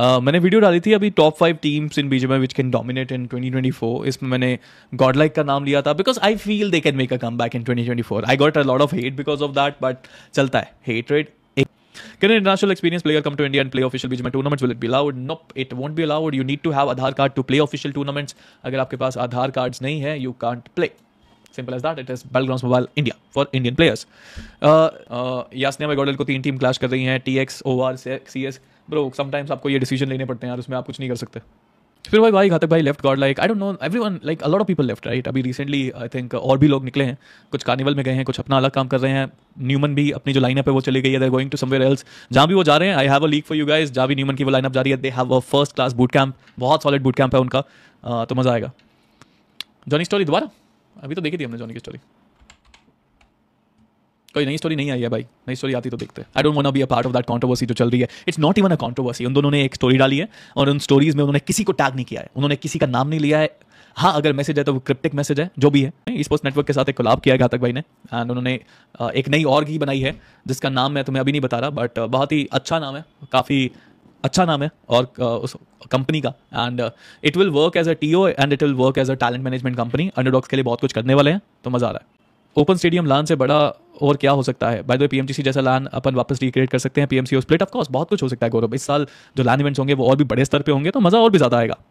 Uh, मैंने video डाली थी अभी top five teams in BGMI which can dominate in 2024 इसमें मैंने गॉड लाइक का नाम लिया था because I feel they can make a come back in 2024 I got a lot of hate because of that but चलता है hate rate Can an international experienced player come to India and play official BGMI tournaments? Will it be allowed? Nope, it won't be allowed. You need to have Aadhaar card to play official tournaments. अगर आपके पास Aadhaar cards नहीं है, you can't play. Simple as that it is battleground mobile India for Indian players यासनिया में GodL को तीन team clash कर रही हैं T X O R C S bro sometimes आपको ये डिसीजन लेने पड़ते हैं यार उसमें आप कुछ नहीं कर सकते फिर भाई भाई घातक भाई left God like I don't know everyone like a lot of people left right अभी रिसेंटली आई थिंक और भी लोग निकले हैं कुछ कार्निवल में गए हैं कुछ अपना अलग काम कर रहे हैं न्यूमन भी अपनी जो लाइनअप है वो चली गई है they're going to somewhere else जहाँ भी वो जा रहे हैं I have a leak for you guys जहाँ भी न्यूमन की वो लाइनअप जा रही है they have a first class boot camp बहुत सॉलिड बूट कैंप है उनका तो मज़ा आएगा जॉनी स्टोरी दोबारा अभी तो देखी थी हमने जॉनी की स्टोरी कोई नई स्टोरी नहीं आई है भाई नई स्टोरी आती तो देखते हैं I don't want be a part of that controversy जो चल रही है it's not even a controversy उन दोनों ने एक स्टोरी डाली है और उन स्टोरीज में उन्होंने किसी को टैग नहीं किया है उन्होंने किसी का नाम नहीं लिया है हाँ अगर मैसेज है तो वो क्रिप्टिक मैसेज है जो भी है इस पोस्ट नेटवर्क के साथ एक कोलाब किया है घातक भाई ने एंड उन्होंने एक नई और ही बनाई है जिसका नाम मैं तुम्हें अभी नहीं बता रहा बट बहुत ही अच्छा नाम है काफ़ी अच्छा नाम है और उस कंपनी का and it will work as a T O and it will work as a talent management company underdogs के लिए बहुत कुछ करने वाले हैं तो मज़ा आ रहा है ओपन स्टेडियम लान से बड़ा और क्या हो सकता है बाय द वे पीएमटीसी जैसा लान अपन वापस रिक्रिएट कर सकते हैं पीएमसी स्प्लिट ऑफ कोर्स बहुत कुछ हो सकता है गौरव इस साल जो लान इवेंट्स होंगे वो और भी बड़े स्तर पे होंगे तो मज़ा और भी ज़्यादा आएगा